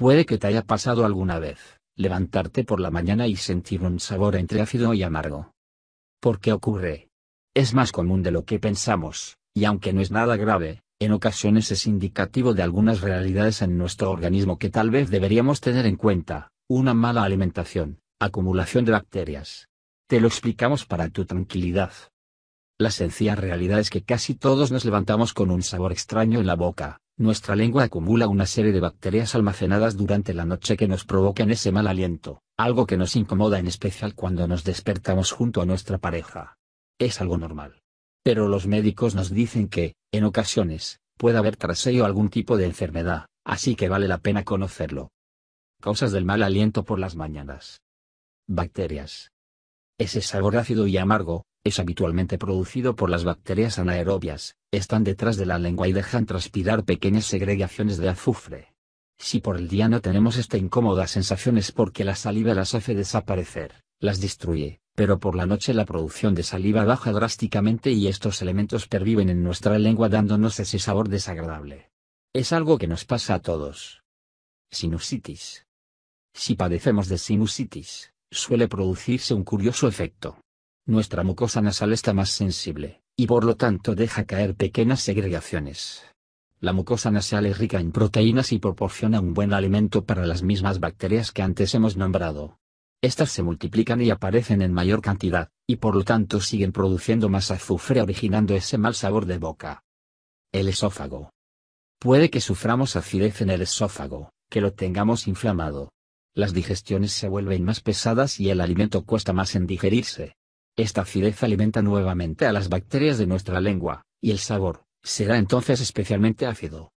Puede que te haya pasado alguna vez, levantarte por la mañana y sentir un sabor entre ácido y amargo. ¿Por qué ocurre? Es más común de lo que pensamos, y aunque no es nada grave, en ocasiones es indicativo de algunas realidades en nuestro organismo que tal vez deberíamos tener en cuenta, una mala alimentación, acumulación de bacterias. Te lo explicamos para tu tranquilidad. La sencilla realidad es que casi todos nos levantamos con un sabor extraño en la boca, nuestra lengua acumula una serie de bacterias almacenadas durante la noche que nos provocan ese mal aliento, algo que nos incomoda en especial cuando nos despertamos junto a nuestra pareja. Es algo normal. Pero los médicos nos dicen que, en ocasiones, puede haber tras ello algún tipo de enfermedad, así que vale la pena conocerlo. Causas del mal aliento por las mañanas. Bacterias. Ese sabor ácido y amargo, es habitualmente producido por las bacterias anaerobias, están detrás de la lengua y dejan transpirar pequeñas segregaciones de azufre. Si por el día no tenemos esta incómoda sensación es porque la saliva las hace desaparecer, las destruye, pero por la noche la producción de saliva baja drásticamente y estos elementos perviven en nuestra lengua dándonos ese sabor desagradable. Es algo que nos pasa a todos. Sinusitis. Si padecemos de sinusitis, suele producirse un curioso efecto nuestra mucosa nasal está más sensible, y por lo tanto deja caer pequeñas segregaciones. La mucosa nasal es rica en proteínas y proporciona un buen alimento para las mismas bacterias que antes hemos nombrado. Estas se multiplican y aparecen en mayor cantidad, y por lo tanto siguen produciendo más azufre originando ese mal sabor de boca. El esófago. Puede que suframos acidez en el esófago, que lo tengamos inflamado. Las digestiones se vuelven más pesadas y el alimento cuesta más en digerirse. Esta acidez alimenta nuevamente a las bacterias de nuestra lengua, y el sabor, será entonces especialmente ácido.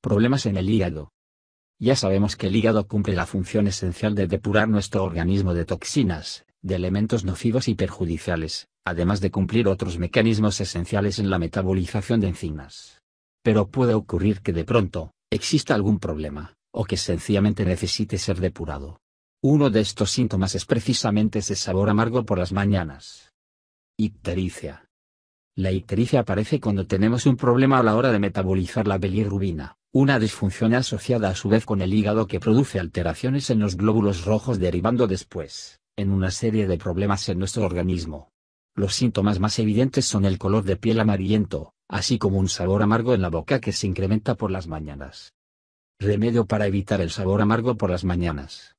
Problemas en el hígado. Ya sabemos que el hígado cumple la función esencial de depurar nuestro organismo de toxinas, de elementos nocivos y perjudiciales, además de cumplir otros mecanismos esenciales en la metabolización de enzimas. Pero puede ocurrir que de pronto, exista algún problema, o que sencillamente necesite ser depurado. Uno de estos síntomas es precisamente ese sabor amargo por las mañanas. Ictericia. La ictericia aparece cuando tenemos un problema a la hora de metabolizar la bilirrubina, una disfunción asociada a su vez con el hígado que produce alteraciones en los glóbulos rojos derivando después, en una serie de problemas en nuestro organismo. Los síntomas más evidentes son el color de piel amarillento, así como un sabor amargo en la boca que se incrementa por las mañanas. Remedio para evitar el sabor amargo por las mañanas.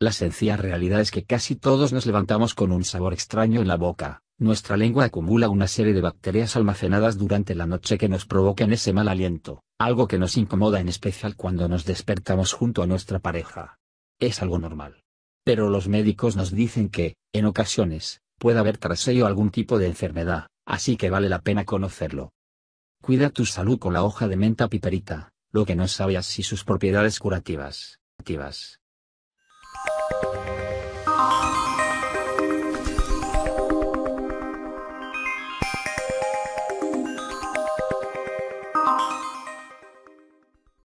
La sencilla realidad es que casi todos nos levantamos con un sabor extraño en la boca. Nuestra lengua acumula una serie de bacterias almacenadas durante la noche que nos provocan ese mal aliento, algo que nos incomoda en especial cuando nos despertamos junto a nuestra pareja. Es algo normal. Pero los médicos nos dicen que, en ocasiones, puede haber tras ello algún tipo de enfermedad, así que vale la pena conocerlo. Cuida tu salud con la hoja de menta piperita, lo que no sabías si sus propiedades curativas. Oh.